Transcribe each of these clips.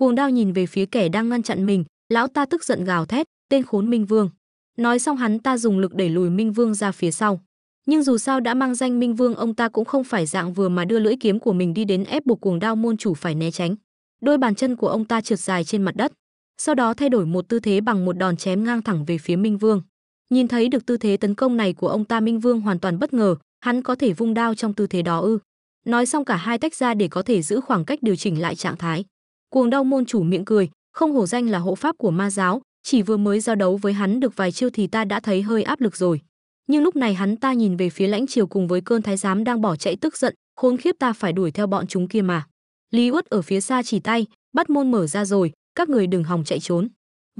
cuồng đao nhìn về phía kẻ đang ngăn chặn mình lão ta tức giận gào thét tên khốn minh vương nói xong hắn ta dùng lực đẩy lùi minh vương ra phía sau nhưng dù sao đã mang danh minh vương ông ta cũng không phải dạng vừa mà đưa lưỡi kiếm của mình đi đến ép buộc cuồng đao môn chủ phải né tránh đôi bàn chân của ông ta trượt dài trên mặt đất sau đó thay đổi một tư thế bằng một đòn chém ngang thẳng về phía minh vương nhìn thấy được tư thế tấn công này của ông ta minh vương hoàn toàn bất ngờ hắn có thể vung đao trong tư thế đó ư nói xong cả hai tách ra để có thể giữ khoảng cách điều chỉnh lại trạng thái cuồng đau môn chủ miệng cười không hổ danh là hộ pháp của ma giáo chỉ vừa mới giao đấu với hắn được vài chiêu thì ta đã thấy hơi áp lực rồi nhưng lúc này hắn ta nhìn về phía lãnh triều cùng với cơn thái giám đang bỏ chạy tức giận khốn khiếp ta phải đuổi theo bọn chúng kia mà lý uất ở phía xa chỉ tay bắt môn mở ra rồi các người đừng hòng chạy trốn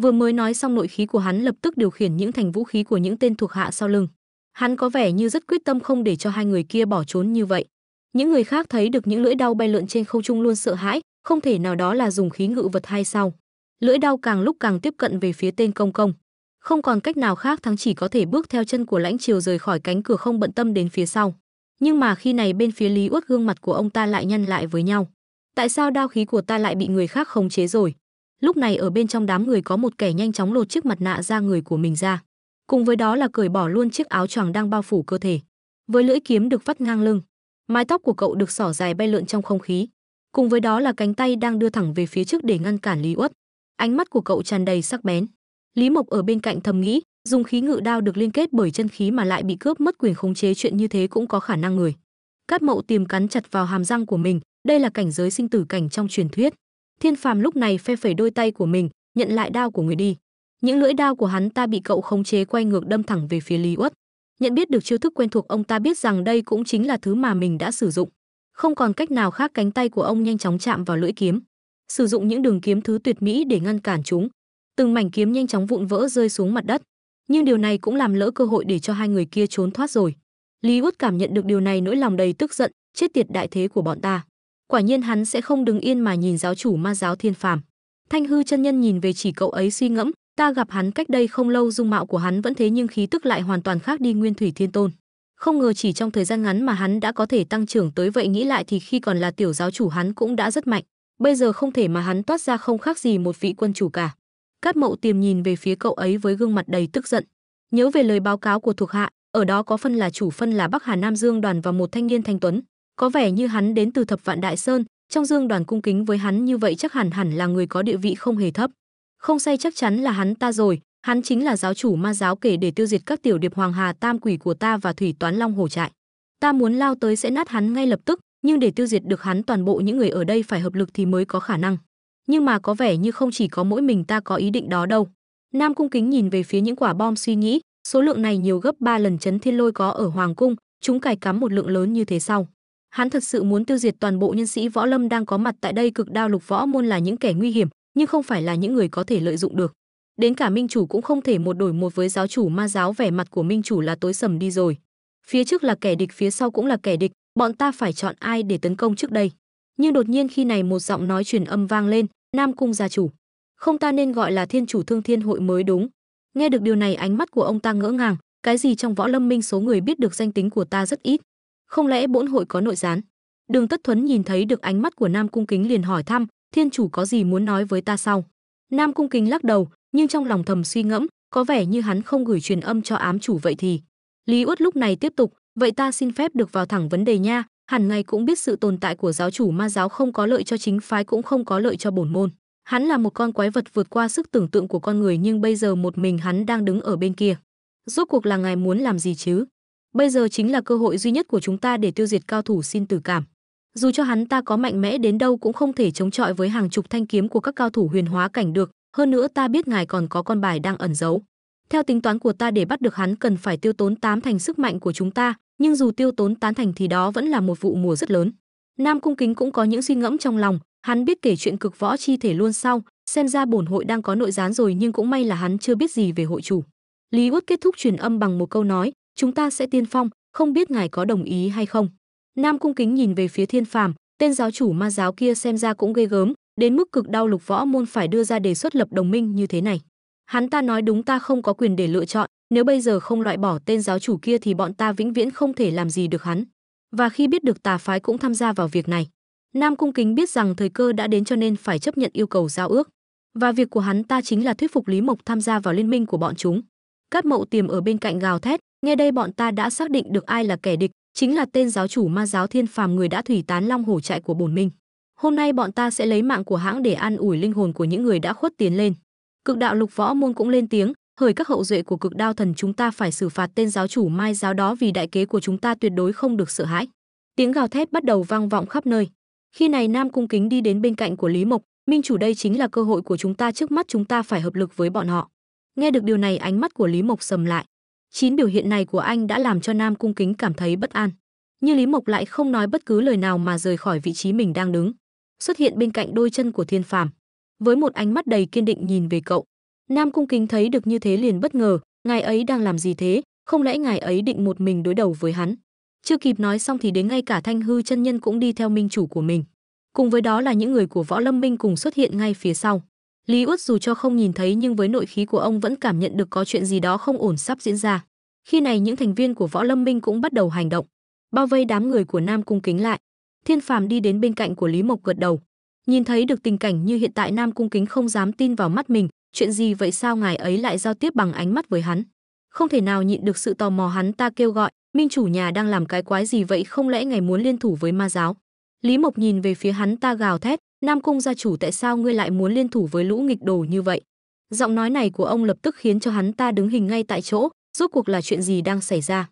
vừa mới nói xong nội khí của hắn lập tức điều khiển những thành vũ khí của những tên thuộc hạ sau lưng hắn có vẻ như rất quyết tâm không để cho hai người kia bỏ trốn như vậy những người khác thấy được những lưỡi đau bay lượn trên không trung luôn sợ hãi không thể nào đó là dùng khí ngự vật hay sao? Lưỡi đao càng lúc càng tiếp cận về phía tên công công. Không còn cách nào khác thắng chỉ có thể bước theo chân của lãnh triều rời khỏi cánh cửa không bận tâm đến phía sau. Nhưng mà khi này bên phía Lý Uất gương mặt của ông ta lại nhăn lại với nhau. Tại sao đao khí của ta lại bị người khác khống chế rồi? Lúc này ở bên trong đám người có một kẻ nhanh chóng lột chiếc mặt nạ ra người của mình ra. Cùng với đó là cởi bỏ luôn chiếc áo choàng đang bao phủ cơ thể. Với lưỡi kiếm được vắt ngang lưng, mái tóc của cậu được xỏ dài bay lượn trong không khí cùng với đó là cánh tay đang đưa thẳng về phía trước để ngăn cản Lý Uất. Ánh mắt của cậu tràn đầy sắc bén. Lý Mộc ở bên cạnh thầm nghĩ, dùng khí ngự đao được liên kết bởi chân khí mà lại bị cướp mất quyền khống chế chuyện như thế cũng có khả năng người. Cát Mậu tìm cắn chặt vào hàm răng của mình, đây là cảnh giới sinh tử cảnh trong truyền thuyết. Thiên Phàm lúc này phe phẩy đôi tay của mình, nhận lại đao của người đi. Những lưỡi đao của hắn ta bị cậu khống chế quay ngược đâm thẳng về phía Lý Uất. Nhận biết được chiêu thức quen thuộc ông ta biết rằng đây cũng chính là thứ mà mình đã sử dụng không còn cách nào khác cánh tay của ông nhanh chóng chạm vào lưỡi kiếm sử dụng những đường kiếm thứ tuyệt mỹ để ngăn cản chúng từng mảnh kiếm nhanh chóng vụn vỡ rơi xuống mặt đất nhưng điều này cũng làm lỡ cơ hội để cho hai người kia trốn thoát rồi lý út cảm nhận được điều này nỗi lòng đầy tức giận chết tiệt đại thế của bọn ta quả nhiên hắn sẽ không đứng yên mà nhìn giáo chủ ma giáo thiên phàm thanh hư chân nhân nhìn về chỉ cậu ấy suy ngẫm ta gặp hắn cách đây không lâu dung mạo của hắn vẫn thế nhưng khí tức lại hoàn toàn khác đi nguyên thủy thiên tôn không ngờ chỉ trong thời gian ngắn mà hắn đã có thể tăng trưởng tới vậy nghĩ lại thì khi còn là tiểu giáo chủ hắn cũng đã rất mạnh. Bây giờ không thể mà hắn toát ra không khác gì một vị quân chủ cả. Cát mậu tiềm nhìn về phía cậu ấy với gương mặt đầy tức giận. Nhớ về lời báo cáo của thuộc hạ, ở đó có phân là chủ phân là Bắc Hà Nam Dương đoàn và một thanh niên thanh tuấn. Có vẻ như hắn đến từ thập vạn đại sơn, trong dương đoàn cung kính với hắn như vậy chắc hẳn hẳn là người có địa vị không hề thấp. Không say chắc chắn là hắn ta rồi, Hắn chính là giáo chủ ma giáo kể để tiêu diệt các tiểu điệp Hoàng Hà Tam Quỷ của ta và Thủy Toán Long Hồ Trại. Ta muốn lao tới sẽ nát hắn ngay lập tức, nhưng để tiêu diệt được hắn toàn bộ những người ở đây phải hợp lực thì mới có khả năng. Nhưng mà có vẻ như không chỉ có mỗi mình ta có ý định đó đâu. Nam Cung Kính nhìn về phía những quả bom suy nghĩ, số lượng này nhiều gấp 3 lần chấn thiên lôi có ở Hoàng Cung, chúng cài cắm một lượng lớn như thế sau. Hắn thật sự muốn tiêu diệt toàn bộ nhân sĩ võ lâm đang có mặt tại đây cực đao lục võ môn là những kẻ nguy hiểm, nhưng không phải là những người có thể lợi dụng được đến cả minh chủ cũng không thể một đổi một với giáo chủ ma giáo vẻ mặt của minh chủ là tối sầm đi rồi phía trước là kẻ địch phía sau cũng là kẻ địch bọn ta phải chọn ai để tấn công trước đây nhưng đột nhiên khi này một giọng nói truyền âm vang lên nam cung gia chủ không ta nên gọi là thiên chủ thương thiên hội mới đúng nghe được điều này ánh mắt của ông ta ngỡ ngàng cái gì trong võ lâm minh số người biết được danh tính của ta rất ít không lẽ bổn hội có nội gián đường tất thuấn nhìn thấy được ánh mắt của nam cung kính liền hỏi thăm thiên chủ có gì muốn nói với ta sau nam cung kính lắc đầu nhưng trong lòng thầm suy ngẫm có vẻ như hắn không gửi truyền âm cho ám chủ vậy thì lý uất lúc này tiếp tục vậy ta xin phép được vào thẳng vấn đề nha hẳn ngay cũng biết sự tồn tại của giáo chủ ma giáo không có lợi cho chính phái cũng không có lợi cho bổn môn hắn là một con quái vật vượt qua sức tưởng tượng của con người nhưng bây giờ một mình hắn đang đứng ở bên kia rốt cuộc là ngài muốn làm gì chứ bây giờ chính là cơ hội duy nhất của chúng ta để tiêu diệt cao thủ xin tử cảm dù cho hắn ta có mạnh mẽ đến đâu cũng không thể chống chọi với hàng chục thanh kiếm của các cao thủ huyền hóa cảnh được hơn nữa ta biết ngài còn có con bài đang ẩn giấu. Theo tính toán của ta để bắt được hắn cần phải tiêu tốn tám thành sức mạnh của chúng ta, nhưng dù tiêu tốn tán thành thì đó vẫn là một vụ mùa rất lớn. Nam Cung Kính cũng có những suy ngẫm trong lòng, hắn biết kể chuyện cực võ chi thể luôn sau, xem ra bổn hội đang có nội gián rồi nhưng cũng may là hắn chưa biết gì về hội chủ. Lý Uất kết thúc truyền âm bằng một câu nói, chúng ta sẽ tiên phong, không biết ngài có đồng ý hay không. Nam Cung Kính nhìn về phía Thiên Phàm, tên giáo chủ ma giáo kia xem ra cũng ghê gớm, đến mức cực đau lục võ môn phải đưa ra đề xuất lập đồng minh như thế này. Hắn ta nói đúng ta không có quyền để lựa chọn, nếu bây giờ không loại bỏ tên giáo chủ kia thì bọn ta vĩnh viễn không thể làm gì được hắn. Và khi biết được tà phái cũng tham gia vào việc này, Nam Cung Kính biết rằng thời cơ đã đến cho nên phải chấp nhận yêu cầu giao ước. Và việc của hắn ta chính là thuyết phục Lý Mộc tham gia vào liên minh của bọn chúng. Cát Mậu Tiềm ở bên cạnh gào thét, nghe đây bọn ta đã xác định được ai là kẻ địch, chính là tên giáo chủ ma giáo thiên phàm người đã thủy tán long hổ trại của bổn minh. Hôm nay bọn ta sẽ lấy mạng của hãng để an ủi linh hồn của những người đã khuất tiến lên. Cực đạo lục võ môn cũng lên tiếng, hời các hậu duệ của cực đao thần chúng ta phải xử phạt tên giáo chủ mai giáo đó vì đại kế của chúng ta tuyệt đối không được sợ hãi. Tiếng gào thét bắt đầu vang vọng khắp nơi. Khi này Nam Cung Kính đi đến bên cạnh của Lý Mộc, Minh chủ đây chính là cơ hội của chúng ta trước mắt chúng ta phải hợp lực với bọn họ. Nghe được điều này ánh mắt của Lý Mộc sầm lại. Chín biểu hiện này của anh đã làm cho Nam Cung Kính cảm thấy bất an. Nhưng Lý Mộc lại không nói bất cứ lời nào mà rời khỏi vị trí mình đang đứng xuất hiện bên cạnh đôi chân của Thiên Phàm, với một ánh mắt đầy kiên định nhìn về cậu. Nam Cung Kính thấy được như thế liền bất ngờ, ngài ấy đang làm gì thế, không lẽ ngài ấy định một mình đối đầu với hắn? Chưa kịp nói xong thì đến ngay cả Thanh Hư chân nhân cũng đi theo minh chủ của mình. Cùng với đó là những người của Võ Lâm Minh cùng xuất hiện ngay phía sau. Lý Uất dù cho không nhìn thấy nhưng với nội khí của ông vẫn cảm nhận được có chuyện gì đó không ổn sắp diễn ra. Khi này những thành viên của Võ Lâm Minh cũng bắt đầu hành động, bao vây đám người của Nam Cung Kính lại. Thiên Phàm đi đến bên cạnh của Lý Mộc gật đầu. Nhìn thấy được tình cảnh như hiện tại Nam Cung Kính không dám tin vào mắt mình, chuyện gì vậy sao ngài ấy lại giao tiếp bằng ánh mắt với hắn? Không thể nào nhịn được sự tò mò hắn ta kêu gọi, minh chủ nhà đang làm cái quái gì vậy không lẽ ngài muốn liên thủ với ma giáo? Lý Mộc nhìn về phía hắn ta gào thét, Nam Cung gia chủ tại sao ngươi lại muốn liên thủ với lũ nghịch đồ như vậy? Giọng nói này của ông lập tức khiến cho hắn ta đứng hình ngay tại chỗ, rốt cuộc là chuyện gì đang xảy ra?